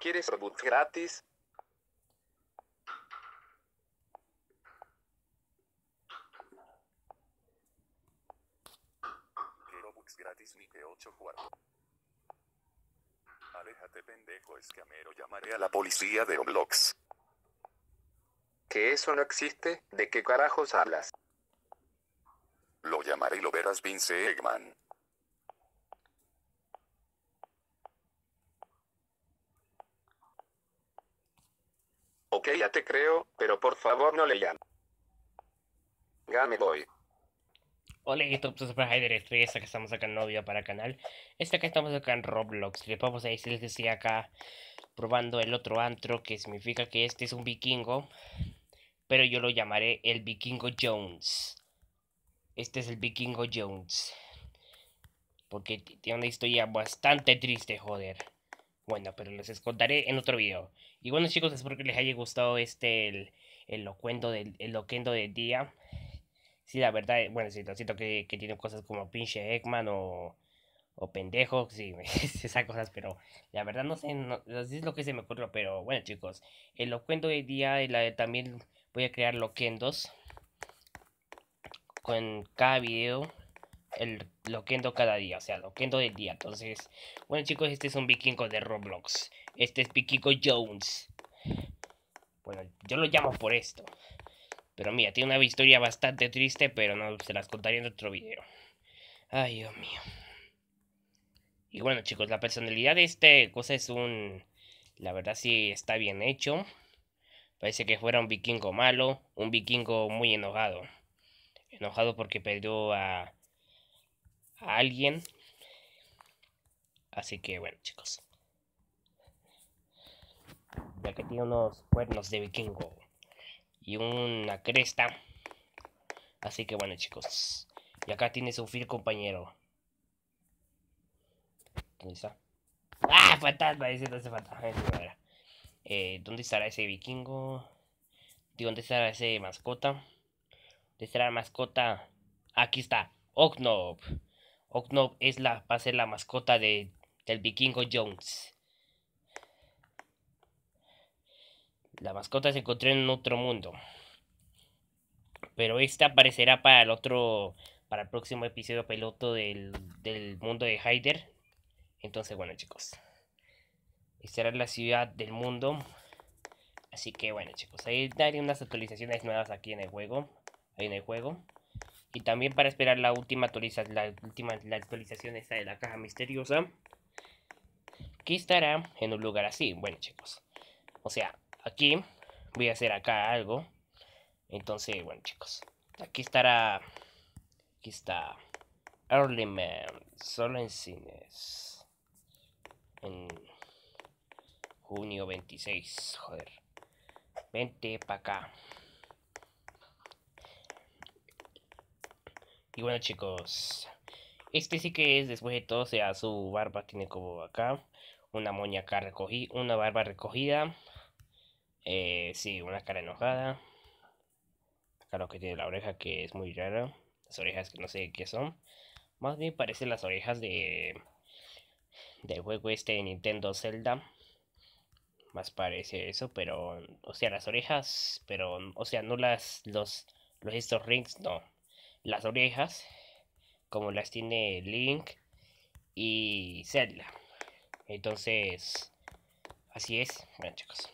¿Quieres Robux gratis? Robux gratis ni que 8 cuartos. Aléjate pendejo escamero, llamaré a la policía de Oblox. ¿Que eso no existe? ¿De qué carajos hablas? Lo llamaré y lo verás Vince Eggman. Ok, ya te creo, pero por favor no le llames. Ya me voy. Hola, esto es para Hyder esta que estamos acá en novio para canal. Esta que estamos acá en Roblox. Le vamos a decir que estoy acá probando el otro antro, que significa que este es un vikingo. Pero yo lo llamaré el vikingo Jones. Este es el vikingo Jones. Porque tiene una historia bastante triste, joder. Bueno, pero les contaré en otro video. Y bueno chicos, espero que les haya gustado este, el, el del, loquendo del día. Sí, la verdad, eh, bueno, sí, lo siento que, que tiene cosas como pinche Eggman o, o pendejo, sí, esas cosas, pero la verdad no sé, no, es lo que se me ocurrió, pero bueno chicos, el loquendo del día, la, de eh, también voy a crear loquendos con cada video el loquendo cada día, o sea, loquendo del día. Entonces, bueno chicos, este es un vikingo de Roblox. Este es Piquico Jones. Bueno, yo lo llamo por esto. Pero mira, tiene una historia bastante triste, pero no se las contaré en otro video. Ay, Dios mío. Y bueno, chicos, la personalidad de este cosa es un... La verdad sí está bien hecho. Parece que fuera un vikingo malo, un vikingo muy enojado. Enojado porque perdió a, a alguien. Así que bueno, chicos ya que tiene unos cuernos de vikingo y una cresta. Así que bueno, chicos. Y acá tiene su fiel compañero. ¿Dónde está? ¡Ah! Fantasma, ese no hace falta eh, ¿Dónde estará ese vikingo? ¿De ¿dónde estará ese mascota? ¿Dónde estará la mascota? Aquí está, Oknob. Oknob es la, va a ser la mascota de, del vikingo Jones. La mascota se encontró en otro mundo. Pero esta aparecerá para el otro. Para el próximo episodio piloto del, del mundo de Hyder. Entonces, bueno, chicos. Esta era la ciudad del mundo. Así que bueno, chicos. Ahí daré unas actualizaciones nuevas aquí en el juego. Ahí en el juego. Y también para esperar la última actualización. La última la actualización esta de la caja misteriosa. Que estará en un lugar así. Bueno, chicos. O sea, aquí voy a hacer acá algo. Entonces, bueno, chicos, aquí estará. Aquí está. Early Man, solo en cines. En junio 26, joder. Vente para acá. Y bueno, chicos, este sí que es después de todo, o sea, su barba tiene como acá una moña acá recogida, una barba recogida, eh, sí, una cara enojada. Claro que tiene la oreja que es muy rara. Las orejas que no sé qué son. Más bien parecen las orejas de. del juego este de Nintendo Zelda. Más parece eso, pero. O sea, las orejas. Pero. O sea, no las. Los. Los estos rings, no. Las orejas. Como las tiene Link. Y Zelda. Entonces. Así es. Bueno, chicos.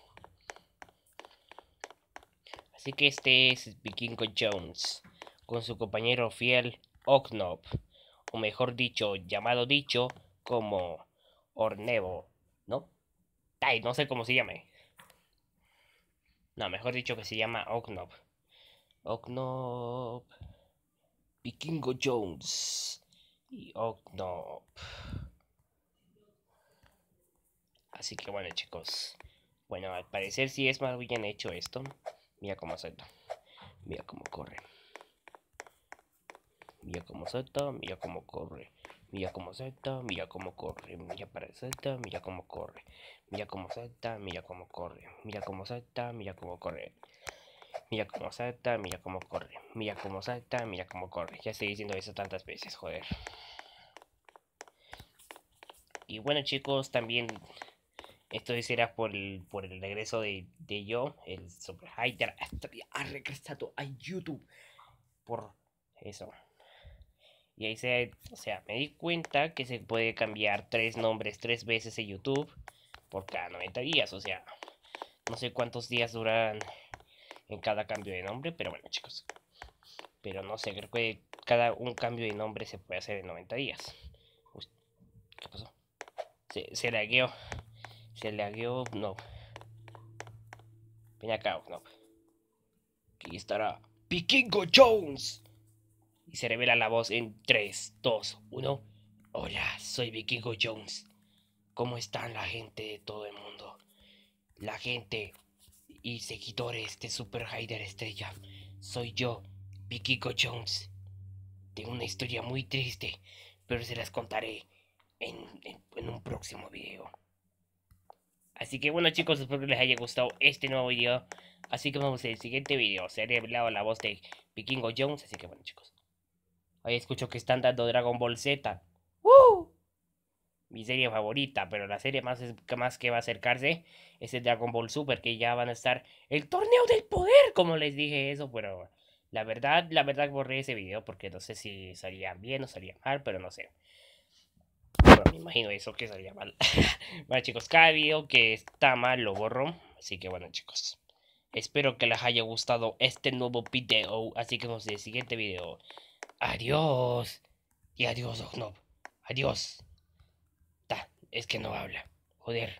Así que este es Vikingo Jones, con su compañero fiel Oknob. o mejor dicho, llamado dicho como Ornevo, ¿no? no sé cómo se llame. No, mejor dicho que se llama Ocknop. Ocknop. Vikingo Jones. Y Ocknop. Así que bueno chicos. Bueno, al parecer sí es más bien hecho esto. Mira cómo salta. Mira cómo corre. Mira cómo salta, mira cómo corre. Mira cómo salta, mira cómo corre. Mira para salta, mira cómo corre. Mira cómo salta, mira cómo corre. Mira cómo salta, mira cómo corre. Mira cómo salta, mira cómo corre. Mira cómo salta, mira cómo corre. Ya estoy diciendo eso tantas veces, joder. Y bueno chicos, también esto era por el, por el regreso de, yo, el Super ha regresado a YouTube. Por eso. Y ahí se, o sea, me di cuenta que se puede cambiar tres nombres tres veces en YouTube por cada 90 días. O sea, no sé cuántos días duran en cada cambio de nombre, pero bueno, chicos. Pero no sé, creo que cada un cambio de nombre se puede hacer en 90 días. ¿qué pasó? Se, se lagueó. Se le lagueó, no. Ven acá, no. Aquí estará ¡Vikingo Jones. Y se revela la voz en 3, 2, 1. Hola, soy Vikingo Jones. ¿Cómo están la gente de todo el mundo? La gente y seguidores de Super Hyder Estrella. Soy yo, Vikingo Jones. Tengo una historia muy triste, pero se las contaré en un próximo video. Así que bueno chicos, espero que les haya gustado este nuevo video. Así que vamos el siguiente video. Se ha la voz de Vikingo Jones. Así que bueno chicos. Hoy escucho que están dando Dragon Ball Z. ¡Uh! Mi serie favorita, pero la serie más, más que va a acercarse es el Dragon Ball Super, que ya van a estar el torneo del poder, como les dije eso, pero la verdad, la verdad borré ese video porque no sé si salía bien o salía mal, pero no sé. Bueno, me imagino eso que salía mal. bueno, chicos, cada video que está mal lo borro. Así que bueno, chicos. Espero que les haya gustado este nuevo video. Así que nos vemos en el siguiente video. Adiós. Y adiós, Ognob. Adiós. Ta, es que no habla. Joder.